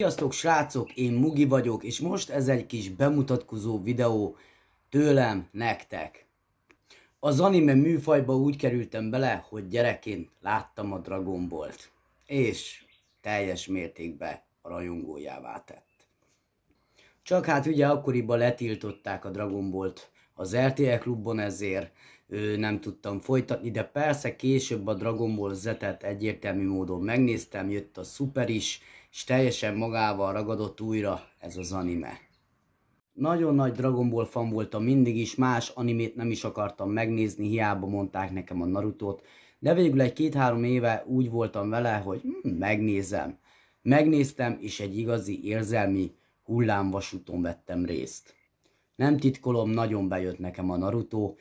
Sziasztok srácok, én Mugi vagyok, és most ez egy kis bemutatkozó videó tőlem nektek. Az anime műfajba úgy kerültem bele, hogy gyerekként láttam a Dragon Ball-t, és teljes mértékben rajongójává tett. Csak hát ugye akkoriban letiltották a Dragon Ball-t az RTL klubban, ezért ő, nem tudtam folytatni, de persze később a Dragon Ball Z-et egyértelmű módon megnéztem, jött a Super is, és teljesen magával ragadott újra ez az anime. Nagyon nagy Dragon Ball fan voltam mindig is, más animét nem is akartam megnézni, hiába mondták nekem a Narutót, de végül egy két-három éve úgy voltam vele, hogy hm, megnézem. Megnéztem, és egy igazi érzelmi hullámvasúton vettem részt. Nem titkolom, nagyon bejött nekem a Naruto,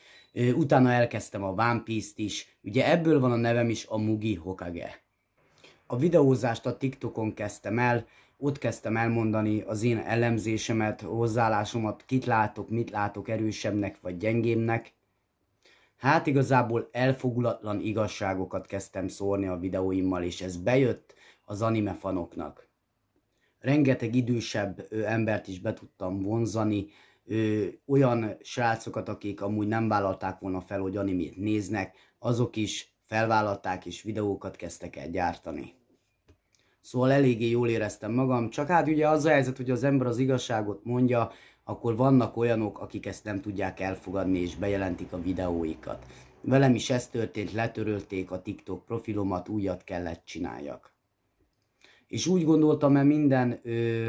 utána elkezdtem a One Piece-t is, ugye ebből van a nevem is a Mugi Hokage a videózást a TikTokon kezdtem el, ott kezdtem elmondani az én elemzésemet, hozzáállásomat, kit látok, mit látok erősebbnek vagy gyengébbnek. Hát igazából elfogulatlan igazságokat kezdtem szórni a videóimmal, és ez bejött az anime fanoknak. Rengeteg idősebb embert is be tudtam vonzani, olyan srácokat, akik amúgy nem vállalták volna fel, hogy animét néznek, azok is felvállalták és videókat kezdtek el gyártani. Szóval eléggé jól éreztem magam, csak hát ugye az a helyzet, hogy az ember az igazságot mondja, akkor vannak olyanok, akik ezt nem tudják elfogadni és bejelentik a videóikat. Velem is ez történt, letörölték a TikTok profilomat, újat kellett csináljak. És úgy gondoltam, mert minden ö,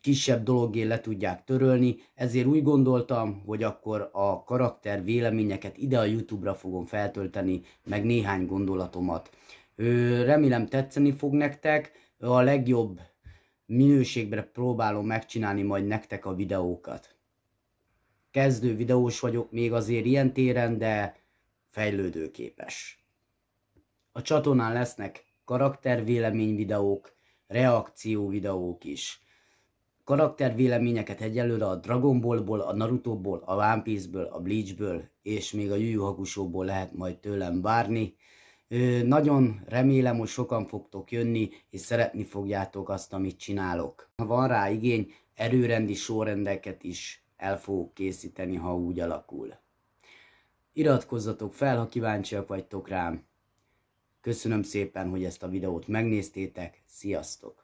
kisebb dologé le tudják törölni, ezért úgy gondoltam, hogy akkor a karakter véleményeket ide a YouTube-ra fogom feltölteni, meg néhány gondolatomat. Remélem tetszeni fog nektek. A legjobb minőségben próbálom megcsinálni majd nektek a videókat. Kezdő videós vagyok még azért ilyen téren, de fejlődőképes. A csatornán lesznek karaktervélemény videók, reakció videók is. Karaktervéleményeket egyelőre a Dragon Ballból, a Narutóból, a One Piece-ből, a Bleachből és még a Yu Yu Hakusóból lehet majd tőlem várni. Nagyon remélem, hogy sokan fogtok jönni, és szeretni fogjátok azt, amit csinálok. Ha van rá igény, erőrendi sorrendeket is el fogok készíteni, ha úgy alakul. Iratkozzatok fel, ha kíváncsiak vagytok rám. Köszönöm szépen, hogy ezt a videót megnéztétek, sziasztok!